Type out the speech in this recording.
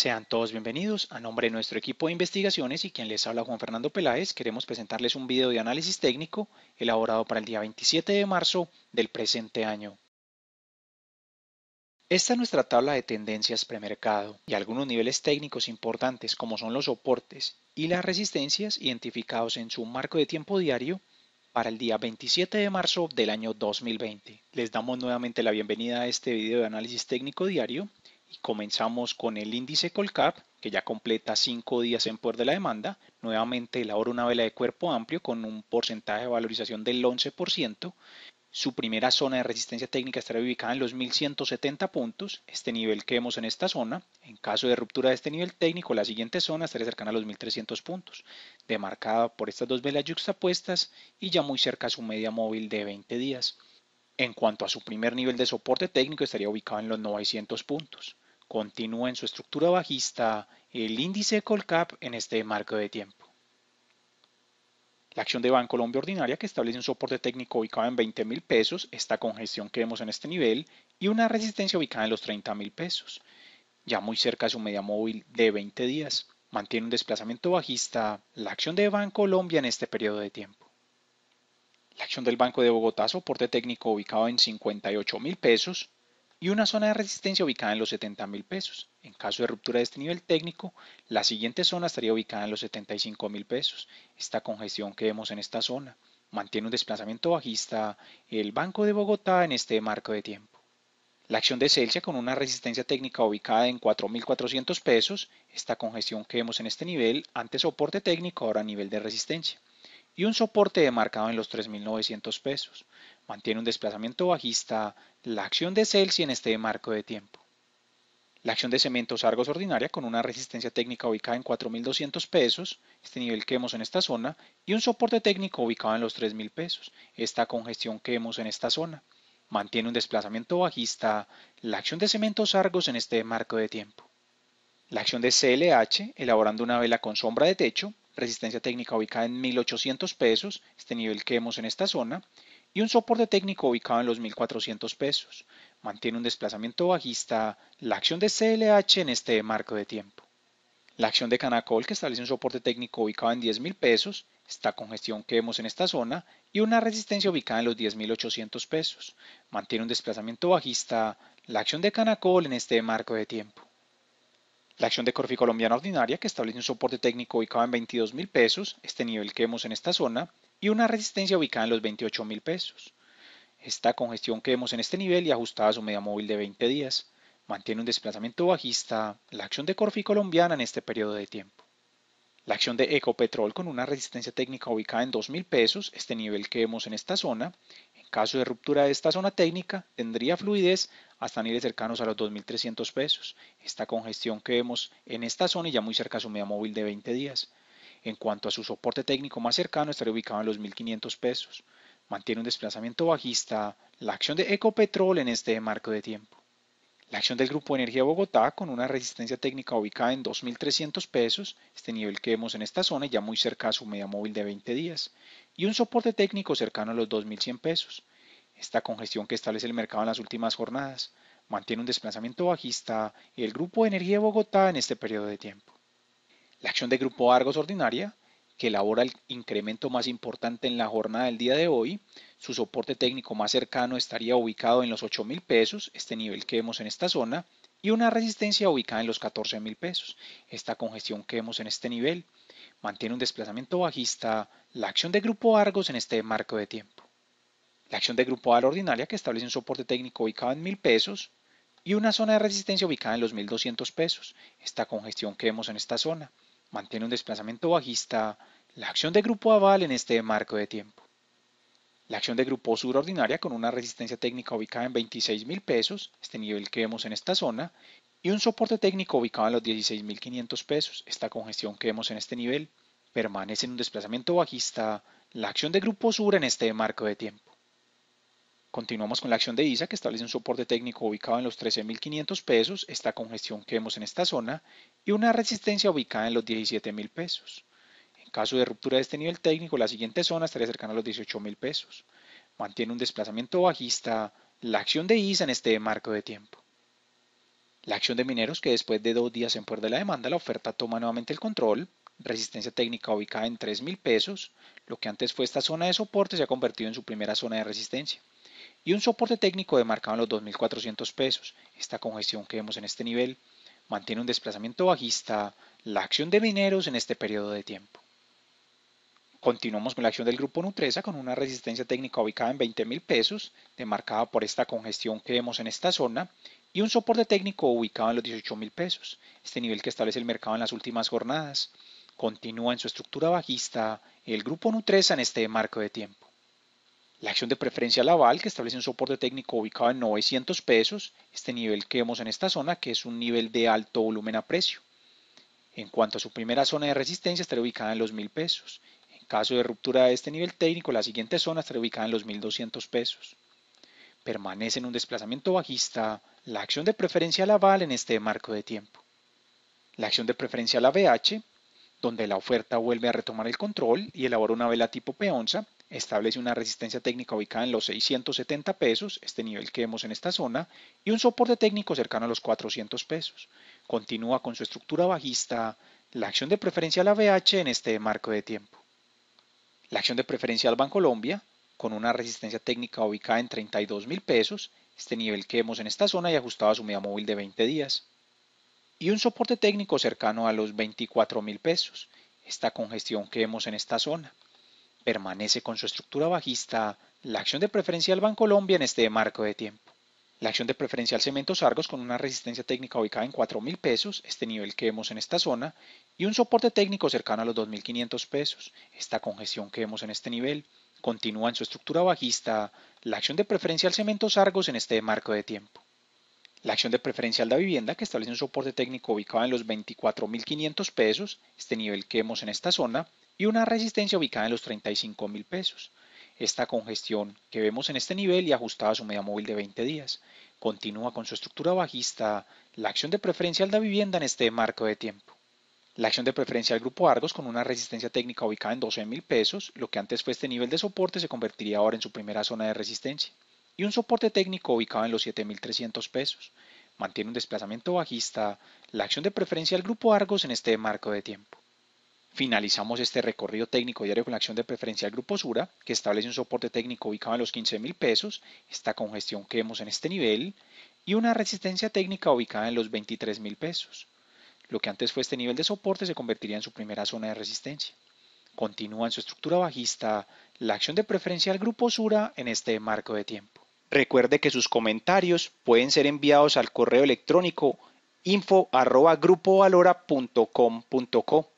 Sean todos bienvenidos. A nombre de nuestro equipo de investigaciones y quien les habla Juan Fernando Peláez, queremos presentarles un video de análisis técnico elaborado para el día 27 de marzo del presente año. Esta es nuestra tabla de tendencias premercado y algunos niveles técnicos importantes como son los soportes y las resistencias identificados en su marco de tiempo diario para el día 27 de marzo del año 2020. Les damos nuevamente la bienvenida a este video de análisis técnico diario y comenzamos con el índice Colcap, que ya completa 5 días en poder de la demanda. Nuevamente elabora una vela de cuerpo amplio con un porcentaje de valorización del 11%. Su primera zona de resistencia técnica estará ubicada en los 1170 puntos, este nivel que vemos en esta zona. En caso de ruptura de este nivel técnico, la siguiente zona estará cercana a los 1300 puntos, demarcada por estas dos velas yuxtapuestas y ya muy cerca a su media móvil de 20 días. En cuanto a su primer nivel de soporte técnico, estaría ubicado en los 900 puntos. Continúa en su estructura bajista el índice Colcap en este marco de tiempo. La acción de Banco Colombia Ordinaria, que establece un soporte técnico ubicado en 20 mil pesos, esta congestión que vemos en este nivel, y una resistencia ubicada en los 30 mil pesos, ya muy cerca de su media móvil de 20 días. Mantiene un desplazamiento bajista la acción de Banco Colombia en este periodo de tiempo la acción del Banco de Bogotá, soporte técnico ubicado en 58 mil pesos y una zona de resistencia ubicada en los 70 mil pesos. En caso de ruptura de este nivel técnico, la siguiente zona estaría ubicada en los 75 mil pesos. Esta congestión que vemos en esta zona mantiene un desplazamiento bajista el Banco de Bogotá en este marco de tiempo. La acción de Celsius con una resistencia técnica ubicada en 4.400 pesos, esta congestión que vemos en este nivel, antes soporte técnico, ahora nivel de resistencia y un soporte demarcado en los 3.900 pesos. Mantiene un desplazamiento bajista la acción de Celsius en este marco de tiempo. La acción de cementos Argos ordinaria con una resistencia técnica ubicada en 4.200 pesos, este nivel que vemos en esta zona, y un soporte técnico ubicado en los 3.000 pesos, esta congestión que vemos en esta zona. Mantiene un desplazamiento bajista la acción de cementos Argos en este marco de tiempo. La acción de CLH, elaborando una vela con sombra de techo, resistencia técnica ubicada en 1800 pesos, este nivel que vemos en esta zona, y un soporte técnico ubicado en los 1400 pesos. Mantiene un desplazamiento bajista la acción de CLH en este marco de tiempo. La acción de Canacol, que establece un soporte técnico ubicado en 10.000 pesos, esta congestión que vemos en esta zona, y una resistencia ubicada en los 10.800 pesos. Mantiene un desplazamiento bajista la acción de Canacol en este marco de tiempo. La acción de Corfi Colombiana Ordinaria que establece un soporte técnico ubicado en 22 mil pesos, este nivel que vemos en esta zona, y una resistencia ubicada en los 28 mil pesos. Esta congestión que vemos en este nivel y ajustada a su media móvil de 20 días, mantiene un desplazamiento bajista la acción de Corfi Colombiana en este periodo de tiempo. La acción de Ecopetrol con una resistencia técnica ubicada en $2,000, pesos, este nivel que vemos en esta zona, Caso de ruptura de esta zona técnica, tendría fluidez hasta niveles cercanos a los 2.300 pesos. Esta congestión que vemos en esta zona y ya muy cerca a su media móvil de 20 días. En cuanto a su soporte técnico más cercano, estaría ubicado en los 1.500 pesos. Mantiene un desplazamiento bajista la acción de Ecopetrol en este marco de tiempo. La acción del Grupo Energía Bogotá con una resistencia técnica ubicada en 2.300 pesos, este nivel que vemos en esta zona ya muy cerca a su media móvil de 20 días y un soporte técnico cercano a los 2.100 pesos. Esta congestión que establece el mercado en las últimas jornadas mantiene un desplazamiento bajista y el Grupo de Energía de Bogotá en este periodo de tiempo. La acción de Grupo Argos Ordinaria, que elabora el incremento más importante en la jornada del día de hoy, su soporte técnico más cercano estaría ubicado en los 8.000 pesos, este nivel que vemos en esta zona, y una resistencia ubicada en los 14.000 pesos, esta congestión que vemos en este nivel mantiene un desplazamiento bajista la acción de grupo Argos en este marco de tiempo. La acción de grupo Aval ordinaria que establece un soporte técnico ubicado en 1000 pesos y una zona de resistencia ubicada en los 1200 pesos. Esta congestión que vemos en esta zona mantiene un desplazamiento bajista la acción de grupo aval en este marco de tiempo. La acción de grupo sur ordinaria con una resistencia técnica ubicada en $26,000, pesos, este nivel que vemos en esta zona, y un soporte técnico ubicado en los 16.500 pesos. Esta congestión que vemos en este nivel permanece en un desplazamiento bajista la acción de Grupo Sur en este marco de tiempo. Continuamos con la acción de ISA que establece un soporte técnico ubicado en los 13.500 pesos, esta congestión que vemos en esta zona, y una resistencia ubicada en los 17.000 pesos. En caso de ruptura de este nivel técnico, la siguiente zona estaría cercana a los 18.000 pesos. Mantiene un desplazamiento bajista la acción de ISA en este marco de tiempo. La acción de mineros que después de dos días en puerta de la demanda, la oferta toma nuevamente el control, resistencia técnica ubicada en 3.000 mil pesos, lo que antes fue esta zona de soporte se ha convertido en su primera zona de resistencia, y un soporte técnico demarcado en los 2.400 pesos, esta congestión que vemos en este nivel, mantiene un desplazamiento bajista la acción de mineros en este periodo de tiempo. Continuamos con la acción del grupo Nutresa con una resistencia técnica ubicada en 20 mil pesos, demarcada por esta congestión que vemos en esta zona y un soporte técnico ubicado en los $18,000 pesos. Este nivel que establece el mercado en las últimas jornadas continúa en su estructura bajista el grupo Nutresa en este marco de tiempo. La acción de preferencia Laval, que establece un soporte técnico ubicado en 900 pesos, este nivel que vemos en esta zona, que es un nivel de alto volumen a precio. En cuanto a su primera zona de resistencia, estaría ubicada en los 1000 pesos. En caso de ruptura de este nivel técnico, la siguiente zona estaría ubicada en los 1200 pesos permanece en un desplazamiento bajista la acción de Preferencia a VAL en este marco de tiempo. La acción de Preferencia a BH, donde la oferta vuelve a retomar el control y elabora una vela tipo p establece una resistencia técnica ubicada en los 670 pesos, este nivel que vemos en esta zona, y un soporte técnico cercano a los 400 pesos. Continúa con su estructura bajista la acción de Preferencia a BH en este marco de tiempo. La acción de Preferencia Banco Colombia con una resistencia técnica ubicada en 32 mil pesos, este nivel que vemos en esta zona y ajustado a su media móvil de 20 días. Y un soporte técnico cercano a los 24 mil pesos, esta congestión que vemos en esta zona. Permanece con su estructura bajista la acción de Preferencial banco Colombia en este marco de tiempo. La acción de preferencial Cementos Argos con una resistencia técnica ubicada en 4.000 pesos, este nivel que vemos en esta zona, y un soporte técnico cercano a los 2.500 pesos, esta congestión que vemos en este nivel continúa en su estructura bajista la acción de preferencia al cemento Argos en este marco de tiempo. La acción de preferencia al da vivienda, que establece un soporte técnico ubicado en los 24.500 pesos, este nivel que vemos en esta zona, y una resistencia ubicada en los 35.000 pesos. Esta congestión que vemos en este nivel y ajustada a su media móvil de 20 días. Continúa con su estructura bajista la acción de preferencia al da vivienda en este marco de tiempo. La acción de preferencia del grupo Argos con una resistencia técnica ubicada en 12,000 pesos, lo que antes fue este nivel de soporte se convertiría ahora en su primera zona de resistencia, y un soporte técnico ubicado en los 7.300 pesos. Mantiene un desplazamiento bajista la acción de preferencia del grupo Argos en este marco de tiempo. Finalizamos este recorrido técnico diario con la acción de preferencia del grupo Sura, que establece un soporte técnico ubicado en los 15,000 pesos, esta congestión que vemos en este nivel, y una resistencia técnica ubicada en los 23,000 pesos. Lo que antes fue este nivel de soporte se convertiría en su primera zona de resistencia. Continúa en su estructura bajista la acción de preferencia del grupo Sura en este marco de tiempo. Recuerde que sus comentarios pueden ser enviados al correo electrónico info.grupovalora.com.co.